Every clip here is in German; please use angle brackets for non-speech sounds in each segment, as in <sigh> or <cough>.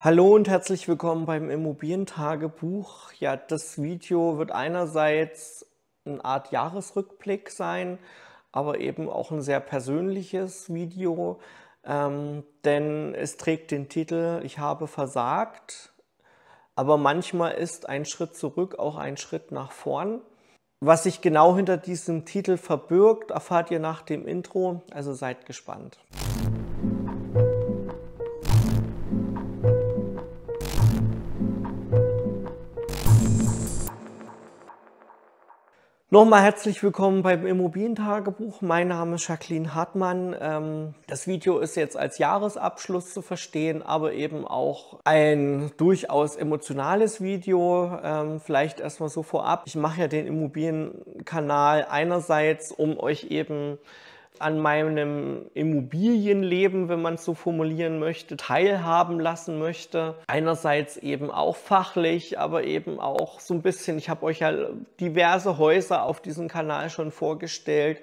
Hallo und herzlich willkommen beim Immobilientagebuch. Ja, das Video wird einerseits eine Art Jahresrückblick sein, aber eben auch ein sehr persönliches Video, ähm, denn es trägt den Titel Ich habe versagt, aber manchmal ist ein Schritt zurück auch ein Schritt nach vorn. Was sich genau hinter diesem Titel verbirgt, erfahrt ihr nach dem Intro, also seid gespannt. Nochmal herzlich willkommen beim Immobilientagebuch. Mein Name ist Jacqueline Hartmann. Ähm, das Video ist jetzt als Jahresabschluss zu verstehen, aber eben auch ein durchaus emotionales Video. Ähm, vielleicht erstmal so vorab. Ich mache ja den Immobilienkanal einerseits, um euch eben an meinem Immobilienleben, wenn man es so formulieren möchte, teilhaben lassen möchte. Einerseits eben auch fachlich, aber eben auch so ein bisschen, ich habe euch ja diverse Häuser auf diesem Kanal schon vorgestellt.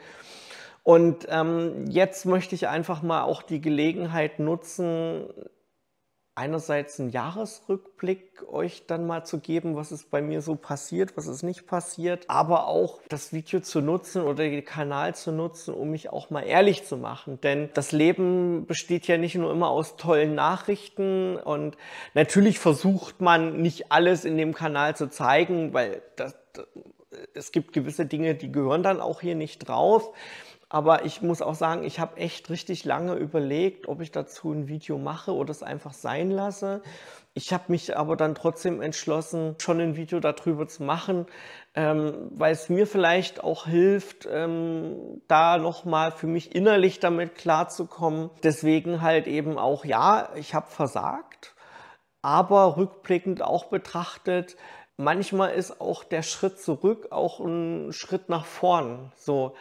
Und ähm, jetzt möchte ich einfach mal auch die Gelegenheit nutzen, einerseits einen Jahresrückblick euch dann mal zu geben, was ist bei mir so passiert, was ist nicht passiert, aber auch das Video zu nutzen oder den Kanal zu nutzen, um mich auch mal ehrlich zu machen. Denn das Leben besteht ja nicht nur immer aus tollen Nachrichten und natürlich versucht man nicht alles in dem Kanal zu zeigen, weil das, das es gibt gewisse Dinge, die gehören dann auch hier nicht drauf. Aber ich muss auch sagen, ich habe echt richtig lange überlegt, ob ich dazu ein Video mache oder es einfach sein lasse. Ich habe mich aber dann trotzdem entschlossen, schon ein Video darüber zu machen, ähm, weil es mir vielleicht auch hilft, ähm, da nochmal für mich innerlich damit klarzukommen. Deswegen halt eben auch, ja, ich habe versagt, aber rückblickend auch betrachtet, manchmal ist auch der Schritt zurück auch ein Schritt nach vorn. So.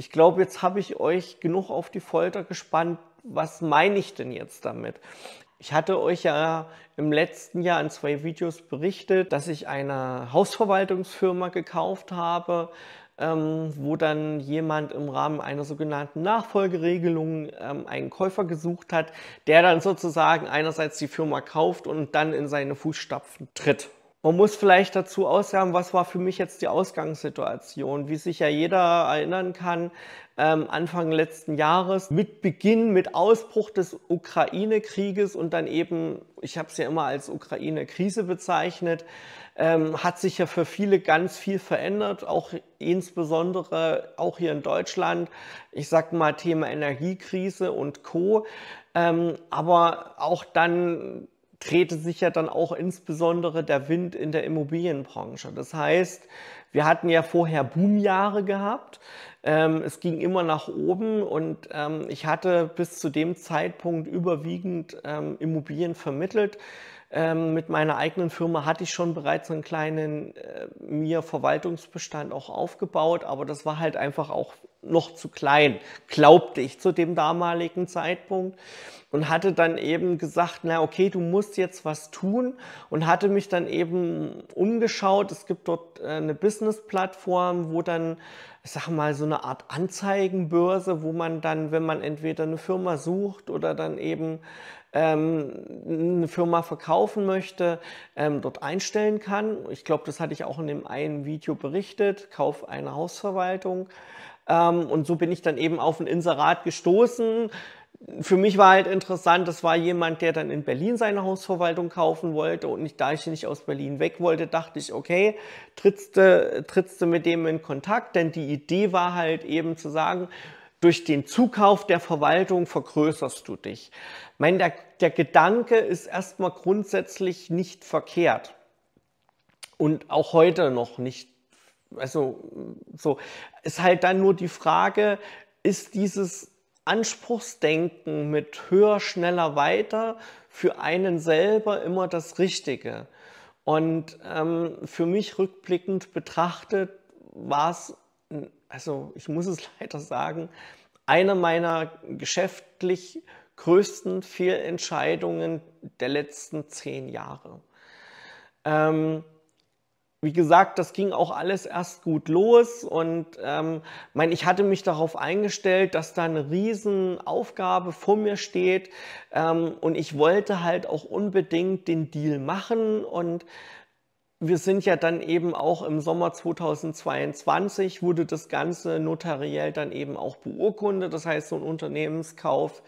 Ich glaube, jetzt habe ich euch genug auf die Folter gespannt. Was meine ich denn jetzt damit? Ich hatte euch ja im letzten Jahr in zwei Videos berichtet, dass ich eine Hausverwaltungsfirma gekauft habe, ähm, wo dann jemand im Rahmen einer sogenannten Nachfolgeregelung ähm, einen Käufer gesucht hat, der dann sozusagen einerseits die Firma kauft und dann in seine Fußstapfen tritt. Man muss vielleicht dazu aussagen, was war für mich jetzt die Ausgangssituation. Wie sich ja jeder erinnern kann, ähm, Anfang letzten Jahres, mit Beginn, mit Ausbruch des Ukraine-Krieges und dann eben, ich habe es ja immer als Ukraine-Krise bezeichnet, ähm, hat sich ja für viele ganz viel verändert, auch insbesondere auch hier in Deutschland. Ich sage mal Thema Energiekrise und Co. Ähm, aber auch dann drehte sich ja dann auch insbesondere der Wind in der Immobilienbranche. Das heißt, wir hatten ja vorher Boomjahre gehabt. Ähm, es ging immer nach oben und ähm, ich hatte bis zu dem Zeitpunkt überwiegend ähm, Immobilien vermittelt. Ähm, mit meiner eigenen Firma hatte ich schon bereits einen kleinen äh, mir Verwaltungsbestand auch aufgebaut, aber das war halt einfach auch noch zu klein, glaubte ich zu dem damaligen Zeitpunkt und hatte dann eben gesagt, na okay, du musst jetzt was tun und hatte mich dann eben umgeschaut. Es gibt dort äh, eine Business-Plattform, wo dann, ich sag mal, so eine Art Anzeigenbörse, wo man dann, wenn man entweder eine Firma sucht oder dann eben ähm, eine Firma verkaufen möchte, ähm, dort einstellen kann. Ich glaube, das hatte ich auch in dem einen Video berichtet, Kauf einer Hausverwaltung. Ähm, und so bin ich dann eben auf ein Inserat gestoßen. Für mich war halt interessant, das war jemand, der dann in Berlin seine Hausverwaltung kaufen wollte und nicht, da ich nicht aus Berlin weg wollte, dachte ich, okay, trittst trittst du mit dem in Kontakt, denn die Idee war halt eben zu sagen, durch den Zukauf der Verwaltung vergrößerst du dich. Ich meine, der, der Gedanke ist erstmal grundsätzlich nicht verkehrt und auch heute noch nicht also mm, so ist halt dann nur die Frage, ist dieses Anspruchsdenken mit höher, schneller, weiter für einen selber immer das Richtige. Und ähm, für mich rückblickend betrachtet war es, also ich muss es <laughs> leider sagen, eine meiner geschäftlich größten Fehlentscheidungen der letzten zehn Jahre. Ähm, wie gesagt, das ging auch alles erst gut los und ähm, mein, ich hatte mich darauf eingestellt, dass da eine Riesenaufgabe vor mir steht ähm, und ich wollte halt auch unbedingt den Deal machen und wir sind ja dann eben auch im Sommer 2022 wurde das Ganze notariell dann eben auch beurkundet. Das heißt, so ein Unternehmenskauf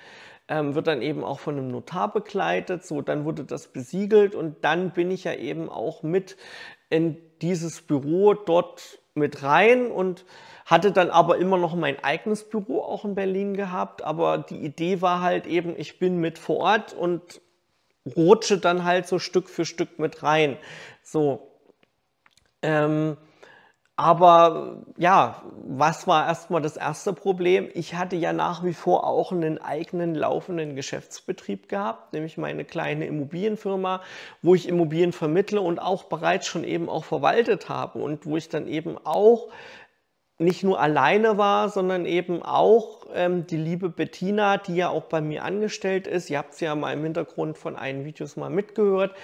ähm, wird dann eben auch von einem Notar begleitet. So, dann wurde das besiegelt und dann bin ich ja eben auch mit in dieses Büro dort mit rein und hatte dann aber immer noch mein eigenes Büro auch in Berlin gehabt. Aber die Idee war halt eben, ich bin mit vor Ort und rutsche dann halt so Stück für Stück mit rein. So. Ähm, aber ja, was war erstmal das erste Problem? Ich hatte ja nach wie vor auch einen eigenen laufenden Geschäftsbetrieb gehabt, nämlich meine kleine Immobilienfirma, wo ich Immobilien vermittle und auch bereits schon eben auch verwaltet habe und wo ich dann eben auch nicht nur alleine war, sondern eben auch ähm, die liebe Bettina, die ja auch bei mir angestellt ist. Ihr habt sie ja mal im Hintergrund von einem Videos mal mitgehört.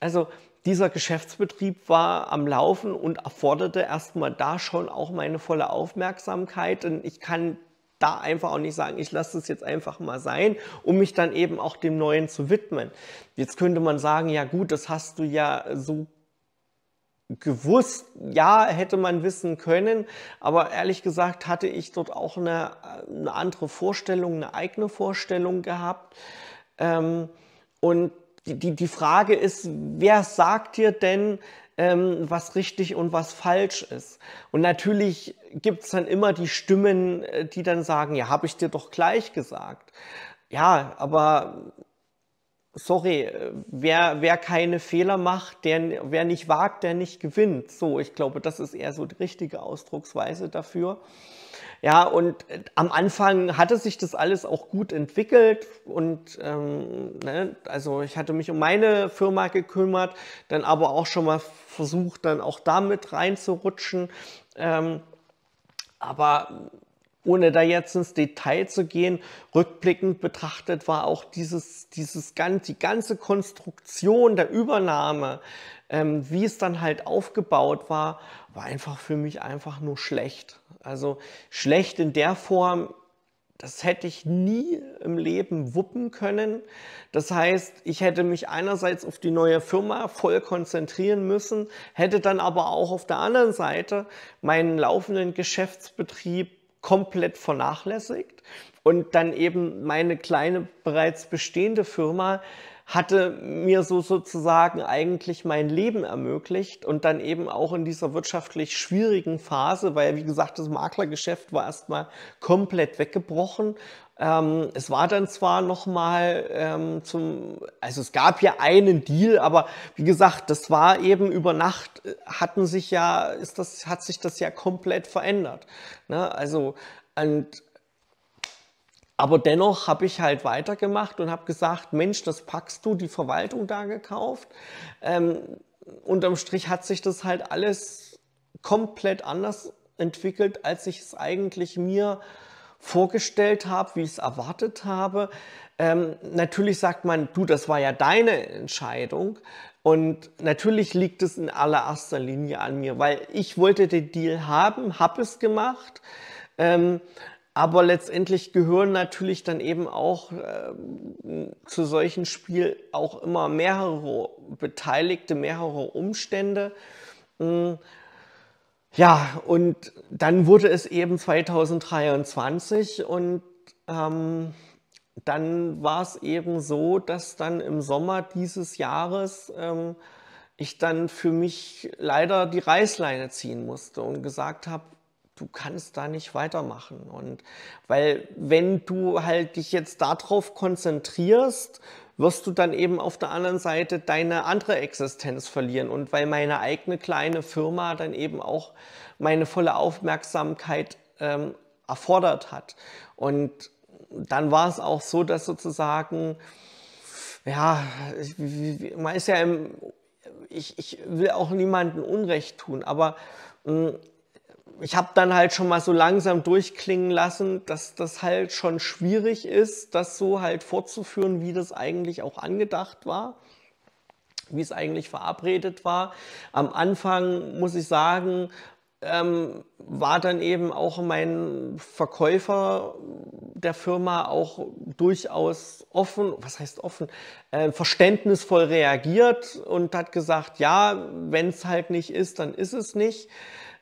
Also dieser Geschäftsbetrieb war am Laufen und erforderte erstmal da schon auch meine volle Aufmerksamkeit. Und ich kann da einfach auch nicht sagen, ich lasse es jetzt einfach mal sein, um mich dann eben auch dem Neuen zu widmen. Jetzt könnte man sagen, ja gut, das hast du ja so gewusst, ja, hätte man wissen können, aber ehrlich gesagt hatte ich dort auch eine, eine andere Vorstellung, eine eigene Vorstellung gehabt. Ähm, und die, die, Frage ist, wer sagt dir denn, ähm, was richtig und was falsch ist? Und natürlich gibt es dann immer die Stimmen, äh, die dann sagen, ja, habe ich dir doch gleich gesagt. Ja, aber sorry, äh, wer, wer keine Fehler macht, der, wer nicht wagt, der nicht gewinnt. So, ich glaube, das ist eher so die richtige Ausdrucksweise dafür. Ja, und äh, am Anfang hatte sich das alles auch gut entwickelt und ähm, ne, also ich hatte mich um meine Firma gekümmert, dann aber auch schon mal versucht, dann auch damit reinzurutschen. Ähm, aber ohne da jetzt ins Detail zu gehen, rückblickend betrachtet war auch dieses, dieses ganz, die ganze Konstruktion der Übernahme, ähm, wie es dann halt aufgebaut war, war einfach für mich einfach nur schlecht. Also schlecht in der Form, das hätte ich nie im Leben wuppen können. Das heißt, ich hätte mich einerseits auf die neue Firma voll konzentrieren müssen, hätte dann aber auch auf der anderen Seite meinen laufenden Geschäftsbetrieb komplett vernachlässigt und dann eben meine kleine bereits bestehende Firma hatte mir so sozusagen eigentlich mein Leben ermöglicht und dann eben auch in dieser wirtschaftlich schwierigen Phase, weil wie gesagt, das Maklergeschäft war erstmal komplett weggebrochen. Ähm, es war dann zwar nochmal ähm, zum, also es gab ja einen Deal, aber wie gesagt, das war eben über Nacht äh, hatten sich ja, ist das, hat sich das ja komplett verändert. Ne? Also, und aber dennoch habe ich halt weitergemacht und habe gesagt, Mensch, das packst du, die Verwaltung da gekauft. Ähm, unterm Strich hat sich das halt alles komplett anders entwickelt, als ich es eigentlich mir vorgestellt habe, wie ich es erwartet habe. Ähm, natürlich sagt man, du, das war ja deine Entscheidung. Und natürlich liegt es in allererster Linie an mir, weil ich wollte den Deal haben, habe es gemacht. Ähm, aber letztendlich gehören natürlich dann eben auch äh, zu solchen Spiel auch immer mehrere Beteiligte, mehrere Umstände. Mh, hm, ja, und dann wurde es eben 2023 und ähm, dann war es eben so, dass dann im Sommer dieses Jahres ähm, ich dann für mich leider die Reißleine ziehen musste und gesagt habe, du kannst da nicht weitermachen. Und weil wenn du halt dich jetzt darauf konzentrierst, wirst du dann eben auf der anderen Seite deine andere Existenz verlieren. Und weil meine eigene kleine Firma dann eben auch meine volle Aufmerksamkeit ähm, erfordert hat. Und dann war es auch so, dass sozusagen, ja, man ist ja im, ich, ich will auch niemandem Unrecht tun, aber mm, ich habe dann halt schon mal so langsam durchklingen lassen, dass das halt schon schwierig ist, das so halt fortzuführen, wie das eigentlich auch angedacht war, wie es eigentlich verabredet war. Am Anfang muss ich sagen, ähm, war dann eben auch mein Verkäufer der Firma auch durchaus offen, was heißt offen, äh, verständnisvoll reagiert und hat gesagt, ja, wenn es halt nicht ist, dann ist es nicht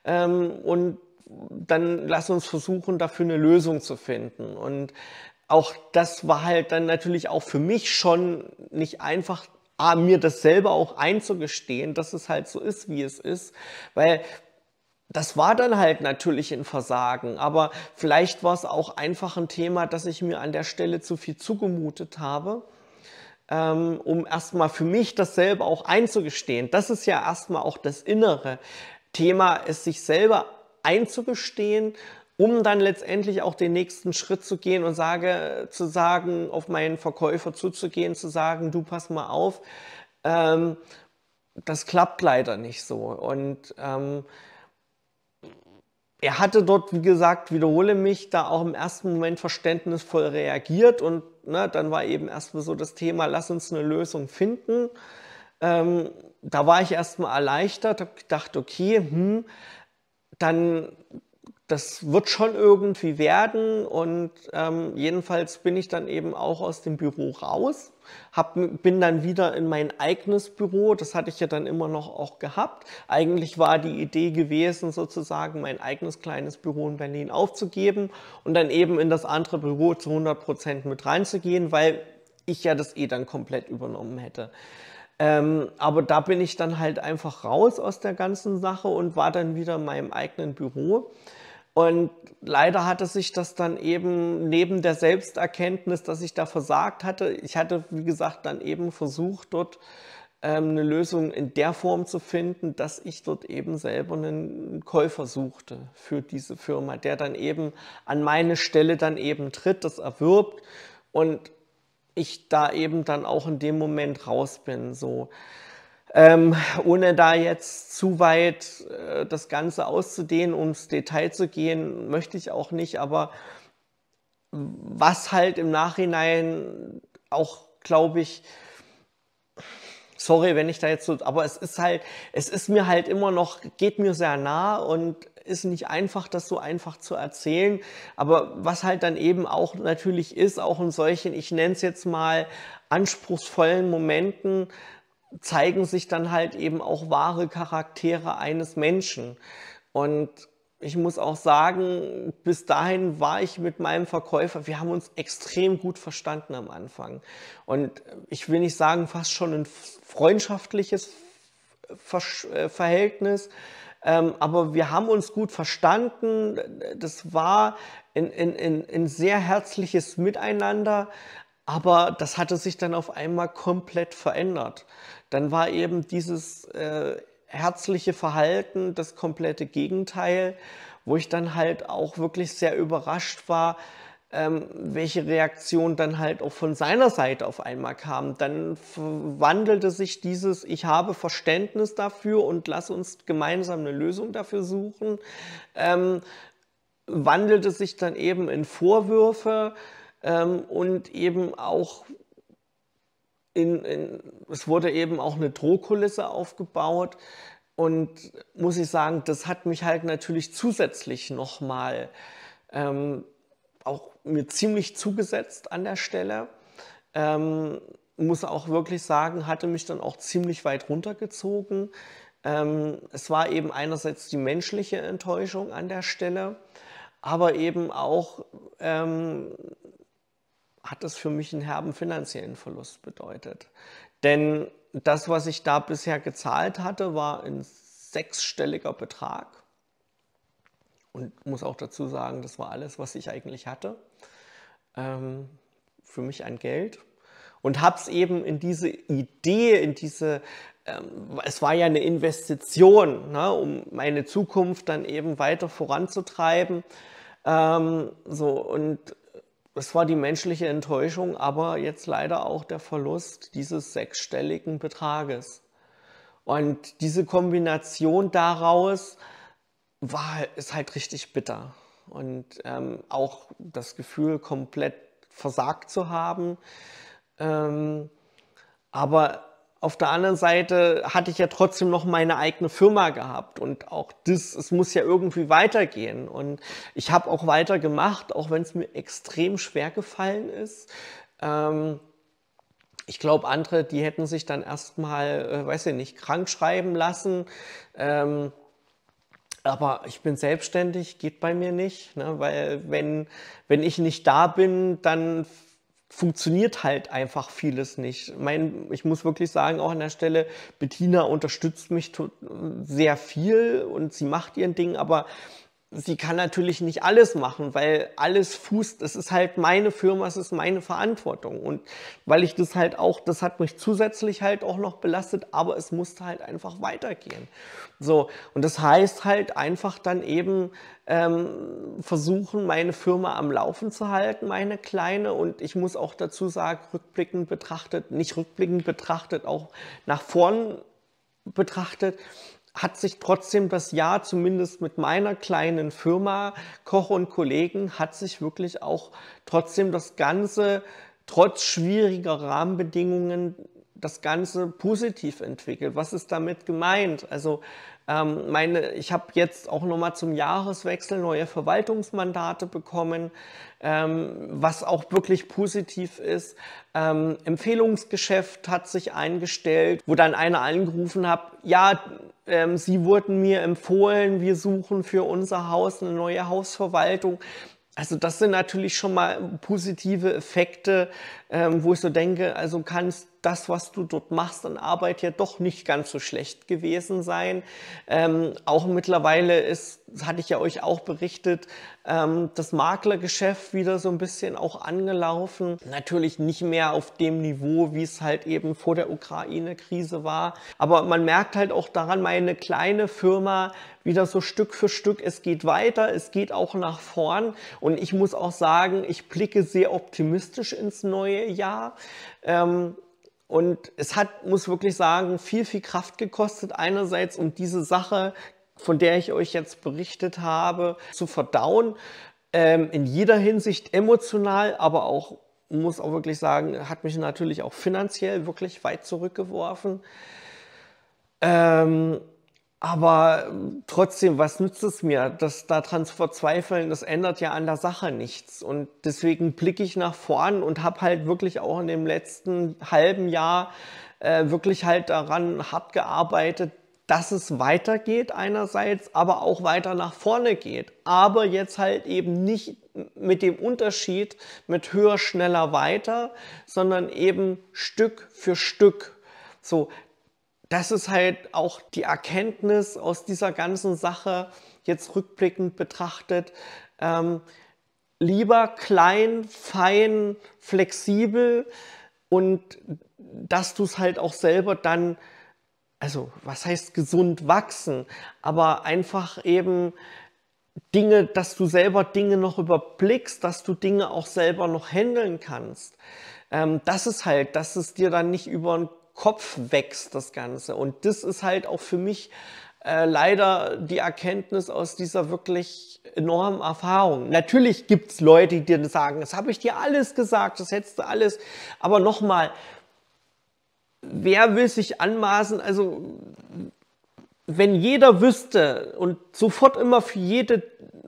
ähm, und dann lass uns versuchen, dafür eine Lösung zu finden. Und auch das war halt dann natürlich auch für mich schon nicht einfach, ah, mir das selber auch einzugestehen, dass es halt so ist, wie es ist, weil das war dann halt natürlich ein Versagen, aber vielleicht war es auch einfach ein Thema, dass ich mir an der Stelle zu viel zugemutet habe ähm, um erstmal für mich das selber auch einzugestehen. Das ist ja erstmal auch das Innere. Thema es sich selber einzugestehen, um dann letztendlich auch den nächsten Schritt zu gehen und sage, zu sagen, auf meinen Verkäufer zuzugehen, zu sagen, du pass mal auf, ähm, das klappt leider nicht so. Und ähm, er hatte dort, wie gesagt, wiederhole mich, da auch im ersten Moment verständnisvoll reagiert und ne, dann war eben erstmal so das Thema, lass uns eine Lösung finden. Ähm, da war ich erstmal erleichtert, habe gedacht, okay, hm, dann das wird schon irgendwie werden und ähm, jedenfalls bin ich dann eben auch aus dem Büro raus, hab, bin dann wieder in mein eigenes Büro, das hatte ich ja dann immer noch auch gehabt. Eigentlich war die Idee gewesen, sozusagen mein eigenes kleines Büro in Berlin aufzugeben und dann eben in das andere Büro zu 100% Prozent mit reinzugehen, weil ich ja das eh dann komplett übernommen hätte. Ähm, aber da bin ich dann halt einfach raus aus der ganzen Sache und war dann wieder in meinem eigenen Büro. Und leider hatte sich das dann eben neben der Selbsterkenntnis, dass ich da versagt hatte, ich hatte, wie gesagt, dann eben versucht, dort ähm, eine Lösung in der Form zu finden, dass ich dort eben selber einen Käufer suchte für diese Firma, der dann eben an meine Stelle dann eben tritt, das erwirbt und ich da eben dann auch in dem Moment raus bin. So. Ähm, ohne da jetzt zu weit äh, das Ganze auszudehnen, ums Detail zu gehen, möchte ich auch nicht, aber was halt im Nachhinein auch, glaube ich, sorry, wenn ich da jetzt so, aber es ist halt, es ist mir halt immer noch, geht mir sehr nah und ist nicht einfach, das so einfach zu erzählen. Aber was halt dann eben auch natürlich ist, auch in solchen, ich nenne es jetzt mal, anspruchsvollen Momenten, zeigen sich dann halt eben auch wahre Charaktere eines Menschen. Und ich muss auch sagen, bis dahin war ich mit meinem Verkäufer, wir haben uns extrem gut verstanden am Anfang. Und ich will nicht sagen, fast schon ein freundschaftliches äh, Verhältnis, ähm, aber wir haben uns gut verstanden. Das war ein, ein, ein sehr herzliches Miteinander. Aber das hatte sich dann auf einmal komplett verändert. Dann war eben dieses äh, herzliche Verhalten das komplette Gegenteil, wo ich dann halt auch wirklich sehr überrascht war, ähm, welche Reaktion dann halt auch von seiner Seite auf einmal kam. Dann wandelte sich dieses, ich habe Verständnis dafür und lass uns gemeinsam eine Lösung dafür suchen, ähm, wandelte sich dann eben in Vorwürfe ähm, und eben auch in, in, es wurde eben auch eine Drohkulisse aufgebaut. Und muss ich sagen, das hat mich halt natürlich zusätzlich nochmal ähm, auch mir ziemlich zugesetzt an der Stelle. Ähm, muss auch wirklich sagen, hatte mich dann auch ziemlich weit runtergezogen. Ähm, es war eben einerseits die menschliche Enttäuschung an der Stelle, aber eben auch ähm, hat es für mich einen herben finanziellen Verlust bedeutet. Denn das, was ich da bisher gezahlt hatte, war ein sechsstelliger Betrag. Und muss auch dazu sagen, das war alles, was ich eigentlich hatte. Ähm, für mich an Geld. Und habe es eben in diese Idee, in diese, ähm, es war ja eine Investition, ne, um meine Zukunft dann eben weiter voranzutreiben. Ähm, so, und es war die menschliche Enttäuschung, aber jetzt leider auch der Verlust dieses sechsstelligen Betrages. Und diese Kombination daraus, war, es halt, halt richtig bitter. Und ähm, auch das Gefühl, komplett versagt zu haben. Ähm, aber auf der anderen Seite hatte ich ja trotzdem noch meine eigene Firma gehabt und auch das, es muss ja irgendwie weitergehen. Und ich habe auch weitergemacht, auch wenn es mir extrem schwer gefallen ist. Ähm, ich glaube, andere, die hätten sich dann erstmal, äh, weiß ich nicht, krank schreiben lassen. Ähm, aber ich bin selbstständig, geht bei mir nicht, ne? weil wenn, wenn ich nicht da bin, dann funktioniert halt einfach vieles nicht. Mein, ich muss wirklich sagen, auch an der Stelle, Bettina unterstützt mich sehr viel und sie macht ihren Ding, aber sie kann natürlich nicht alles machen, weil alles fußt, es ist halt meine Firma, es ist meine Verantwortung. Und weil ich das halt auch, das hat mich zusätzlich halt auch noch belastet, aber es musste halt einfach weitergehen. So, und das heißt halt einfach dann eben ähm, versuchen, meine Firma am Laufen zu halten, meine kleine. Und ich muss auch dazu sagen, rückblickend betrachtet, nicht rückblickend betrachtet, auch nach vorn betrachtet, hat sich trotzdem das Jahr zumindest mit meiner kleinen Firma Koch und Kollegen hat sich wirklich auch trotzdem das ganze trotz schwieriger Rahmenbedingungen das Ganze positiv entwickelt. Was ist damit gemeint? Also ähm, meine, ich habe jetzt auch nochmal zum Jahreswechsel neue Verwaltungsmandate bekommen, ähm, was auch wirklich positiv ist. Ähm, Empfehlungsgeschäft hat sich eingestellt, wo dann einer angerufen hat, ja, ähm, Sie wurden mir empfohlen, wir suchen für unser Haus eine neue Hausverwaltung. Also das sind natürlich schon mal positive Effekte, ähm, wo ich so denke, also kannst das, was du dort machst an Arbeit, ja doch nicht ganz so schlecht gewesen sein. Ähm, auch mittlerweile ist, hatte ich ja euch auch berichtet, ähm, das Maklergeschäft wieder so ein bisschen auch angelaufen. Natürlich nicht mehr auf dem Niveau, wie es halt eben vor der Ukraine-Krise war. Aber man merkt halt auch daran, meine kleine Firma wieder so Stück für Stück, es geht weiter, es geht auch nach vorn. Und ich muss auch sagen, ich blicke sehr optimistisch ins neue Jahr. Ähm, und es hat, muss wirklich sagen, viel, viel Kraft gekostet, einerseits, um diese Sache, von der ich euch jetzt berichtet habe, zu verdauen. Ähm, in jeder Hinsicht emotional, aber auch, muss auch wirklich sagen, hat mich natürlich auch finanziell wirklich weit zurückgeworfen. Ähm, aber ähm, trotzdem, was nützt es mir, das daran zu verzweifeln? Das ändert ja an der Sache nichts. Und deswegen blicke ich nach vorn und habe halt wirklich auch in dem letzten halben Jahr äh, wirklich halt daran hart gearbeitet, dass es weitergeht einerseits, aber auch weiter nach vorne geht. Aber jetzt halt eben nicht mit dem Unterschied mit höher, schneller, weiter, sondern eben Stück für Stück. So, das ist halt auch die Erkenntnis aus dieser ganzen Sache, jetzt rückblickend betrachtet. Ähm, lieber klein, fein, flexibel und dass du es halt auch selber dann, also was heißt gesund wachsen, aber einfach eben Dinge, dass du selber Dinge noch überblickst, dass du Dinge auch selber noch handeln kannst. Ähm, das ist halt, dass es dir dann nicht über den Kopf wächst das Ganze. Und das ist halt auch für mich äh, leider die Erkenntnis aus dieser wirklich enormen Erfahrung. Natürlich gibt es Leute, die dir sagen, das habe ich dir alles gesagt, das hättest du alles. Aber nochmal, wer will sich anmaßen? Also, wenn jeder wüsste und sofort immer für jede,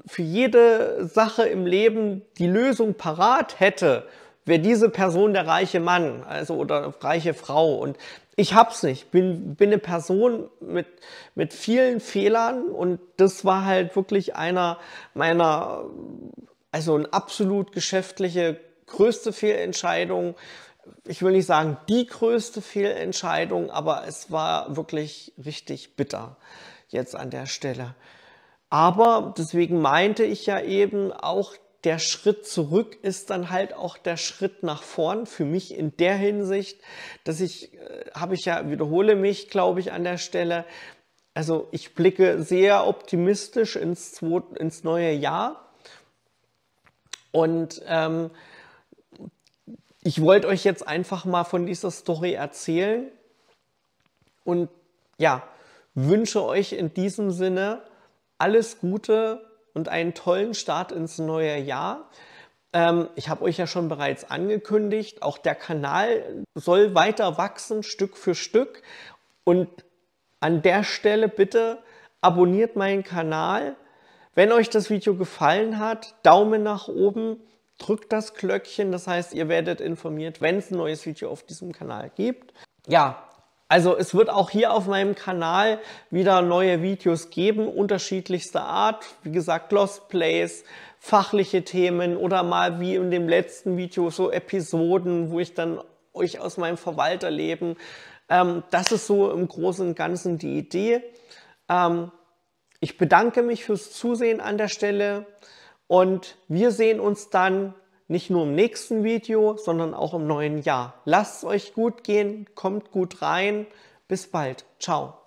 für jede Sache im Leben die Lösung parat hätte, wer diese Person der reiche Mann, also oder reiche Frau. Und ich hab's nicht. Bin, bin eine Person mit, mit vielen Fehlern und das war halt wirklich einer meiner, also ein absolut geschäftliche größte Fehlentscheidung. Ich will nicht sagen die größte Fehlentscheidung, aber es war wirklich richtig bitter jetzt an der Stelle. Aber deswegen meinte ich ja eben auch der Schritt zurück ist dann halt auch der Schritt nach vorn für mich in der Hinsicht, dass ich, äh, habe ich ja, wiederhole mich, glaube ich, an der Stelle. Also ich blicke sehr optimistisch ins, zweite, ins neue Jahr und ähm, ich wollte euch jetzt einfach mal von dieser Story erzählen und ja, wünsche euch in diesem Sinne alles Gute, und einen tollen Start ins neue Jahr. Ähm, ich habe euch ja schon bereits angekündigt, auch der Kanal soll weiter wachsen, Stück für Stück. Und an der Stelle bitte abonniert meinen Kanal. Wenn euch das Video gefallen hat, Daumen nach oben, drückt das Glöckchen, das heißt, ihr werdet informiert, wenn es ein neues Video auf diesem Kanal gibt. Ja, also es wird auch hier auf meinem Kanal wieder neue Videos geben, unterschiedlichster Art. Wie gesagt, Lost Plays, fachliche Themen oder mal wie in dem letzten Video so Episoden, wo ich dann euch aus meinem Verwalterleben. Ähm, das ist so im Großen und Ganzen die Idee. Ähm, ich bedanke mich fürs Zusehen an der Stelle und wir sehen uns dann nicht nur im nächsten Video, sondern auch im neuen Jahr. Lasst es euch gut gehen, kommt gut rein. Bis bald. Ciao.